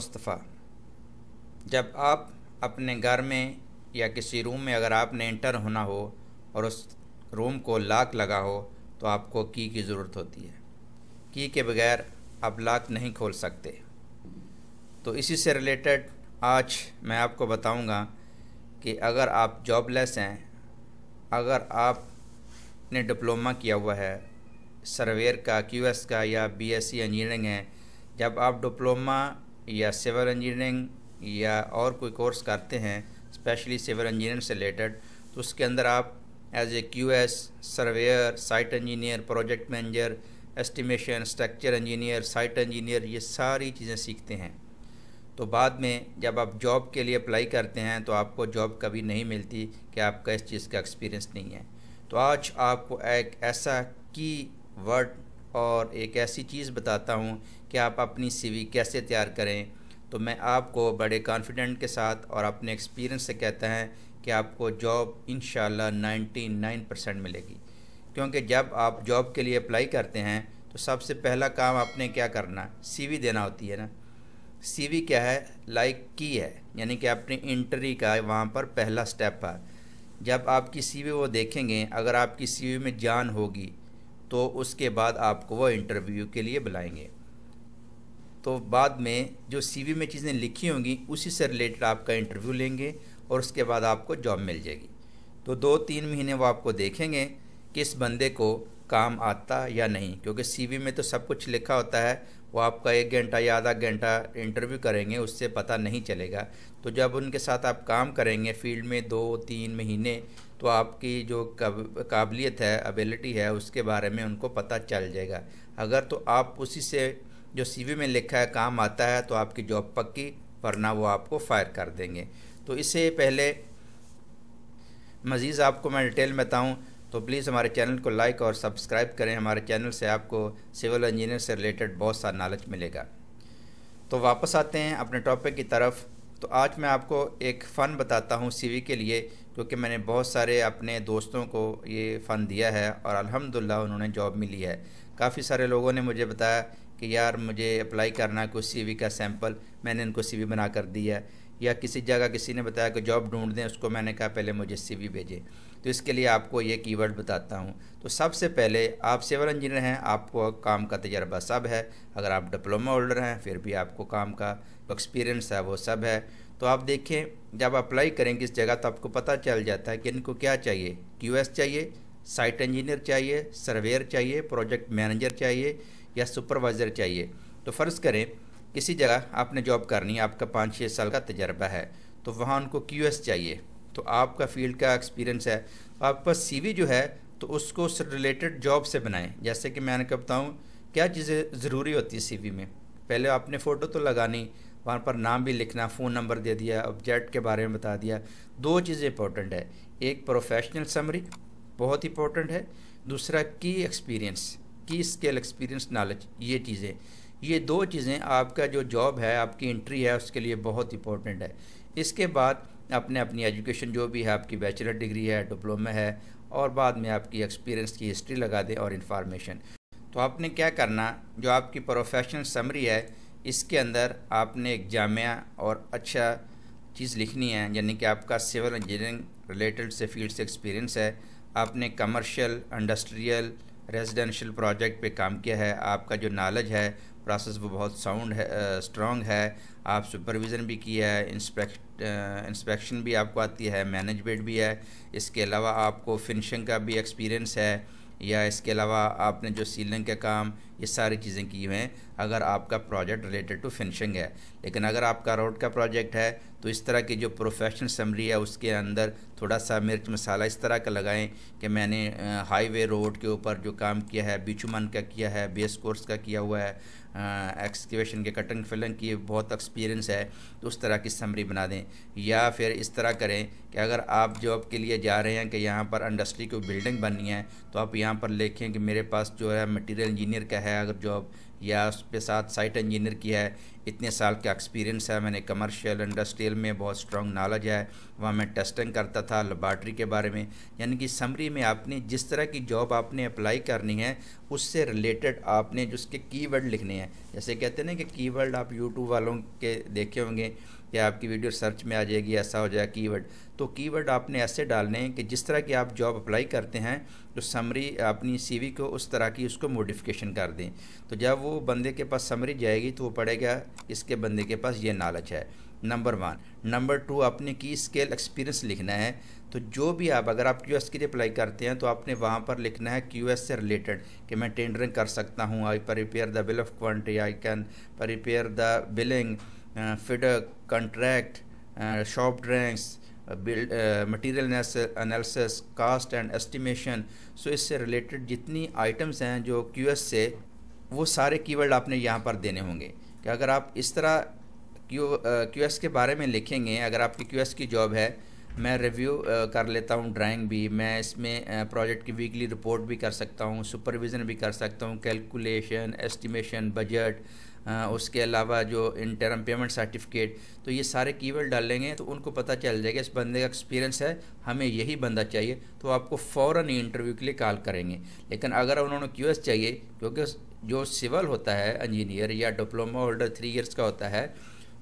मुस्तफ़ा जब आप अपने घर में या किसी रूम में अगर आपने इंटर होना हो और उस रूम को लाक लगा हो तो आपको की की ज़रूरत होती है की के बगैर आप लाक नहीं खोल सकते तो इसी से रिलेटेड आज मैं आपको बताऊंगा कि अगर आप जॉबलेस हैं अगर आपने डिप्लोमा किया हुआ है सर्वेयर का क्यूएस का या बीएससी इंजीनियरिंग है जब आप डिप्लोमा या सिविल इंजीनियरिंग या और कोई कोर्स करते हैं स्पेशली सिविल इंजीनियरिंग से रिलेटेड तो उसके अंदर आप as a Q S surveyor site engineer project manager estimation structure engineer site engineer ये सारी चीज़ें सीखते हैं तो बाद में जब आप जॉब के लिए अप्लाई करते हैं तो आपको जॉब कभी नहीं मिलती कि आपका इस चीज़ का एक्सपीरियंस नहीं है तो आज आपको एक ऐसा की वर्ड और एक ऐसी चीज़ बताता हूँ कि आप अपनी सीवी कैसे तैयार करें तो मैं आपको बड़े कॉन्फिडेंट के साथ और अपने एक्सपीरियंस से कहता है कि आपको जॉब इन नाइन परसेंट मिलेगी क्योंकि जब आप जॉब के लिए अप्लाई करते हैं तो सबसे पहला काम आपने क्या करना सीवी देना होती है ना सीवी क्या है लाइक की है यानी कि आपने इंटरी का वहाँ पर पहला स्टेप है जब आपकी सीवी वो देखेंगे अगर आपकी सीवी में जान होगी तो उसके बाद आपको वो इंटरव्यू के लिए बुलाएंगे तो बाद में जो सीवी में चीज़ें लिखी होंगी उसी से रिलेटेड आपका इंटरव्यू लेंगे और उसके बाद आपको जॉब मिल जाएगी तो दो तीन महीने वो आपको देखेंगे कि इस बंदे को काम आता या नहीं क्योंकि सीवी में तो सब कुछ लिखा होता है वो आपका एक घंटा या आधा घंटा इंटरव्यू करेंगे उससे पता नहीं चलेगा तो जब उनके साथ आप काम करेंगे फील्ड में दो तीन महीने तो आपकी जो काबिलियत है अबिलिटी है उसके बारे में उनको पता चल जाएगा अगर तो आप उसी से जो सीवी में लिखा है काम आता है तो आपकी जॉब पक्की वरना वो आपको फायर कर देंगे तो इससे पहले मज़ीद आपको मैं डिटेल बताऊँ तो प्लीज़ हमारे चैनल को लाइक और सब्सक्राइब करें हमारे चैनल से आपको सिविल इंजीनियर से रिलेटेड बहुत सारा नॉलेज मिलेगा तो वापस आते हैं अपने टॉपिक की तरफ तो आज मैं आपको एक फ़न बताता हूँ सीवी के लिए क्योंकि मैंने बहुत सारे अपने दोस्तों को ये फ़न दिया है और अल्हम्दुलिल्लाह उन्होंने जॉब मिली है काफ़ी सारे लोगों ने मुझे बताया कि यार मुझे अप्लाई करना है कुछ सीवी का सैंपल मैंने इनको सीवी बना कर दिया या किसी जगह किसी ने बताया कि जॉब ढूंढ दें उसको मैंने कहा पहले मुझे सी भेजें तो इसके लिए आपको ये कीवर्ड बताता हूँ तो सबसे पहले आप सिविल इंजीनियर हैं आपको काम का तजर्बा सब है अगर आप डिप्लोमा होल्डर हैं फिर भी आपको काम का एक्सपीरियंस है वो सब है तो आप देखें जब अप्लाई करेंगे इस जगह तो आपको पता चल जाता है कि इनको क्या चाहिए क्यू चाहिए साइट इंजीनियर चाहिए सर्वेयर चाहिए प्रोजेक्ट मैनेजर चाहिए या सुपरवाइज़र चाहिए तो फ़र्ज़ करें किसी जगह आपने जॉब करनी है आपका पाँच छः साल का तजर्बा है तो वहाँ उनको क्यू चाहिए तो आपका फील्ड का एक्सपीरियंस है आपके पास सी जो है तो उसको उस रिलेटेड जॉब से बनाएं जैसे कि मैंने कब बताऊँ क्या चीज़ें ज़रूरी होती है सी में पहले आपने फ़ोटो तो लगानी वहाँ पर नाम भी लिखना फ़ोन नंबर दे दिया ऑब्जेक्ट के बारे में बता दिया दो चीज़ें इंपॉर्टेंट है एक प्रोफेशनल समरी बहुत इंपॉर्टेंट है दूसरा की एक्सपीरियंस की स्केल एक्सपीरियंस नॉलेज ये चीज़ें ये दो चीज़ें आपका जो जॉब है आपकी इंट्री है उसके लिए बहुत इंपॉर्टेंट है इसके बाद अपने अपनी एजुकेशन जो भी है आपकी बैचलर डिग्री है डिप्लोमा है और बाद में आपकी एक्सपीरियंस की हिस्ट्री लगा दें और इन्फॉर्मेशन तो आपने क्या करना जो आपकी प्रोफेशनल समरी है इसके अंदर आपने एक जामिया और अच्छा चीज़ लिखनी है यानी कि आपका सिविल इंजीनियरिंग रिलेटेड से फील्ड से एक्सपीरियंस है आपने कमर्शियल इंडस्ट्रियल रेजिडेंशियल प्रोजेक्ट पे काम किया है आपका जो नॉलेज है प्रोसेस वो बहुत साउंड है स्ट्रॉन्ग है आप सुपरविज़न भी किया है इंस्पेक्ट इंस्पेक्शन भी आपको आती है मैनेजमेंट भी है इसके अलावा आपको फिनिशिंग का भी एक्सपीरियंस है या इसके अलावा आपने जो सीलिंग का काम ये सारी चीज़ें की हुई हैं अगर आपका प्रोजेक्ट रिलेटेड टू फिनिशिंग है लेकिन अगर आपका रोड का प्रोजेक्ट है तो इस तरह की जो प्रोफेशनल समरी है उसके अंदर थोड़ा सा मिर्च मसाला इस तरह का लगाएं कि मैंने हाईवे रोड के ऊपर जो काम किया है बिचुमन का किया है बेस कोर्स का किया हुआ है एक्सकेवेशन के कटिंग फिलिंग की बहुत एक्सपीरियंस है तो उस तरह की समरी बना दें या फिर इस तरह करें कि अगर आप जॉब के लिए जा रहे हैं कि यहाँ पर इंडस्ट्री की बिल्डिंग बननी है तो आप यहाँ पर लिखें कि मेरे पास जो है मटेरियल इंजीनियर का है अगर जॉब या उस साथ साइट इंजीनियर की है इतने साल का एक्सपीरियंस है मैंने कमर्शियल इंडस्ट्रियल में बहुत स्ट्रॉन्ग नॉलेज है वहाँ मैं टेस्टिंग करता था लेबार्ट्री के बारे में यानी कि समरी में आपने जिस तरह की जॉब आपने अप्लाई करनी है उससे रिलेटेड आपने जो उसके कीवर्ड लिखने हैं जैसे कहते हैं ना कि कीवर्ड आप यूट्यूब वालों के देखे होंगे कि आपकी वीडियो सर्च में आ जाएगी ऐसा हो जाएगा कीवर्ड तो कीवर्ड आपने ऐसे डालने हैं कि जिस तरह की आप जॉब अप्लाई करते हैं तो समरी अपनी सीवी को उस तरह की उसको मोडिफिकेशन कर दें तो जब वो बंदे के पास समरी जाएगी तो वो पढ़ेगा इसके बंदे के पास ये नॉलेज है नंबर वन नंबर टू आपने की स्केल एक्सपीरियंस लिखना है तो जो भी आप अगर आप क्यू के लिए अप्लाई करते हैं तो आपने वहाँ पर लिखना है क्यू से रिलेटेड कि मैं टेंडरिंग कर सकता हूँ I prepare the bill of quantity I can prepare the billing fit contract shop drawings build material analysis cost and estimation so इससे रिलेटेड जितनी आइटम्स हैं जो क्यू से वो सारे कीवर्ड आपने यहाँ पर देने होंगे कि अगर आप इस तरह क्यू क्यू एस के बारे में लिखेंगे अगर आपकी क्यू एस की जॉब है मैं रिव्यू uh, कर लेता हूँ ड्राइंग भी मैं इसमें प्रोजेक्ट uh, की वीकली रिपोर्ट भी कर सकता हूँ सुपरविज़न भी कर सकता हूँ कैलकुलेशन एस्टिमेशन बजट उसके अलावा जो इंटरम पेमेंट सर्टिफिकेट तो ये सारे कीवर्ड डालेंगे तो उनको पता चल जाएगा इस बंदे का एक्सपीरियंस है हमें यही बंदा चाहिए तो आपको फ़ौर ही इंटरव्यू के लिए कॉल करेंगे लेकिन अगर उन्होंने क्यूएस चाहिए क्योंकि जो सिविल होता है इंजीनियर या डिप्लोमा होल्डर थ्री ईयर्स का होता है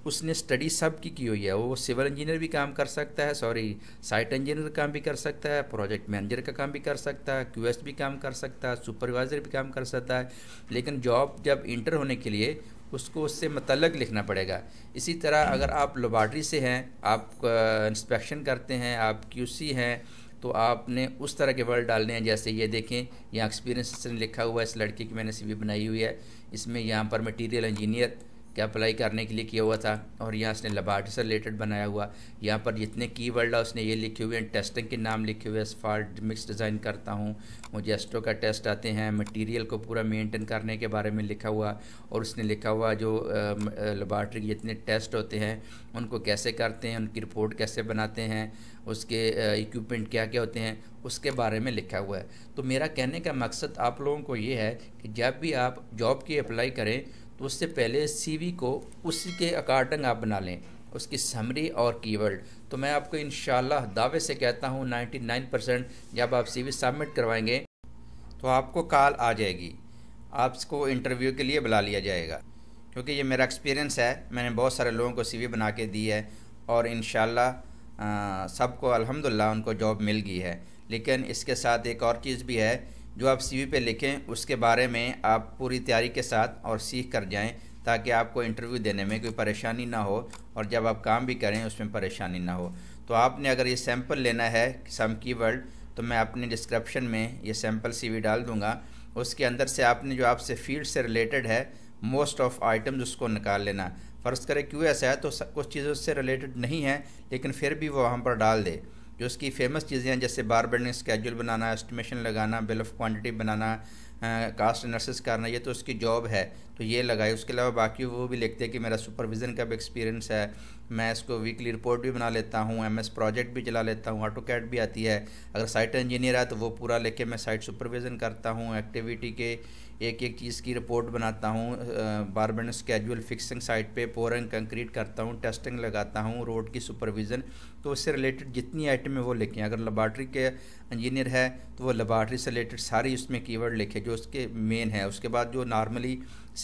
उसने स्टडी सब की की हुई है वो सिविल इंजीनियर भी काम कर सकता है सॉरी साइट इंजीनियर काम भी कर सकता है प्रोजेक्ट मैनेजर का काम भी कर सकता है क्यू भी काम कर सकता है सुपरवाइज़र भी काम कर सकता है लेकिन जॉब जब इंटर होने के लिए उसको उससे मतलब लिखना पड़ेगा इसी तरह अगर आप लेबार्ट्री से हैं आप इंस्पेक्शन करते हैं आप क्यू हैं तो आपने उस तरह के वर्ड डालने हैं जैसे ये देखें यहाँ एक्सपीरियंस लिखा हुआ है इस लड़के की मैंने सीवी बनाई हुई है इसमें यहाँ पर मटेरियल इंजीनियर कि अप्लाई करने के लिए किया हुआ था और यहाँ उसने लबार्टी से रिलेटेड बनाया हुआ यहाँ पर जितने की वर्ड है उसने ये लिखे हुए हैं टेस्टिंग के नाम लिखे हुए फॉल्ट मिक्स डिज़ाइन करता हूँ मुझे एस्ट्रो का टेस्ट आते हैं मटेरियल को पूरा मेंटेन करने के बारे में लिखा हुआ और उसने लिखा हुआ जो लबार्ट्री के जितने टेस्ट होते हैं उनको कैसे करते हैं उनकी रिपोर्ट कैसे बनाते हैं उसके इक्विपमेंट क्या क्या होते हैं उसके बारे में लिखा हुआ है तो मेरा कहने का मकसद आप लोगों को ये है कि जब भी आप जॉब की अप्लाई करें तो उससे पहले सीवी को उसी के अकॉर्डिंग आप बना लें उसकी समरी और कीवर्ड तो मैं आपको इन दावे से कहता हूँ 99 परसेंट जब आप सीवी सबमिट करवाएंगे तो आपको कॉल आ जाएगी आपको इंटरव्यू के लिए बुला लिया जाएगा क्योंकि ये मेरा एक्सपीरियंस है मैंने बहुत सारे लोगों को सी बना के दी है और इन सबको अलहमदिल्ला उनको जॉब मिल गई है लेकिन इसके साथ एक और चीज़ भी है जो आप वी पे लिखें उसके बारे में आप पूरी तैयारी के साथ और सीख कर जाएं ताकि आपको इंटरव्यू देने में कोई परेशानी ना हो और जब आप काम भी करें उसमें परेशानी ना हो तो आपने अगर ये सैम्पल लेना है सम कीवर्ड तो मैं अपने डिस्क्रिप्शन में ये सैम्पल वी डाल दूँगा उसके अंदर से आपने जो आपसे फील्ड से रिलेटेड है मोस्ट ऑफ आइटम्स उसको निकाल लेना फ़र्ज़ करें क्यू है तो कुछ चीज़ों से रिलेटेड नहीं है लेकिन फिर भी वो वहाँ पर डाल दे जो उसकी फेमस चीज़ें हैं जैसे बार बिल्डिंग स्केजूल बनाना एस्टिमेशन लगाना बिल ऑफ क्वांटिटी बनाना कास्ट एनालिसिस करना ये तो उसकी जॉब है तो ये लगाई उसके अलावा बाकी वो भी लिखते हैं कि मेरा सुपरविज़न का भी एक्सपीरियंस है मैं इसको वीकली रिपोर्ट भी बना लेता हूँ एम एस प्रोजेक्ट भी चला लेता हूँ ऑटो कैट भी आती है अगर साइट इंजीनियर है तो वो पूरा लेके मैं साइट सुपरविज़न करता हूँ एक्टिविटी के एक एक चीज़ की रिपोर्ट बनाता हूँ बारबन स्केजुअल फिक्सिंग साइट पे पोरिंग कंक्रीट करता हूँ टेस्टिंग लगाता हूँ रोड की सुपरविज़न तो उससे रिलेटेड जितनी आइटमें वो लिखें अगर लेबार्ट्री के इंजीनियर है तो वो लेबार्ट्री से रिलेटेड सारी उसमें कीवर्ड लिखे जो उसके मेन है उसके बाद जो नॉर्मली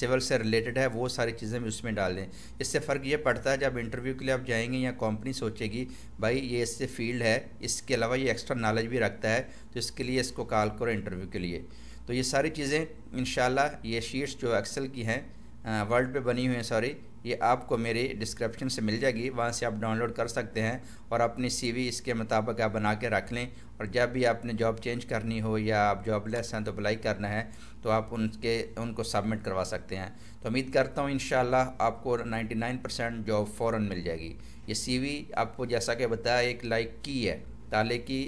सिविल से रिलेटेड है वो सारी चीज़ें भी उसमें डाल दें इससे फ़र्क ये पड़ता है जब इंटरव्यू के लिए आप जाएंगे या कंपनी सोचेगी भाई ये इससे फील्ड है इसके अलावा ये एक्स्ट्रा नॉलेज भी रखता है तो इसके लिए इसको कॉल करो इंटरव्यू के लिए तो ये सारी चीज़ें इन ये शीट्स जो एक्सेल की हैं वर्ल्ड पर बनी हुई हैं सॉरी ये आपको मेरी डिस्क्रिप्शन से मिल जाएगी वहाँ से आप डाउनलोड कर सकते हैं और अपनी सीवी इसके मुताबिक आप बना के रख लें और जब भी आपने जॉब चेंज करनी हो या आप जॉब लेस हैं तो अप्लाई करना है तो आप उनके उनको सबमिट करवा सकते हैं तो उम्मीद करता हूँ इन आपको 99 परसेंट जॉब फ़ौर मिल जाएगी ये सी आपको जैसा कि बताया एक लाइक की है ताले की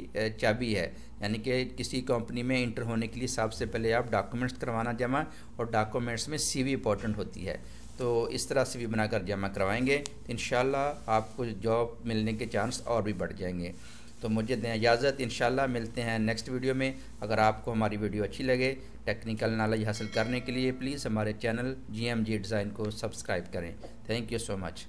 चाबी है यानी कि किसी कंपनी में इंटर होने के लिए सबसे पहले आप डॉक्यूमेंट्स करवाना जमा और डॉक्यूमेंट्स में सीवी इंपॉर्टेंट होती है तो इस तरह से भी बनाकर जमा करवाएंगे इन आपको जॉब मिलने के चांस और भी बढ़ जाएंगे तो मुझे दें इजाज़त इन मिलते हैं नेक्स्ट वीडियो में अगर आपको हमारी वीडियो अच्छी लगे टेक्निकल नॉलेज हासिल करने के लिए प्लीज़ हमारे channel G M G design को सब्सक्राइब करें थैंक यू सो मच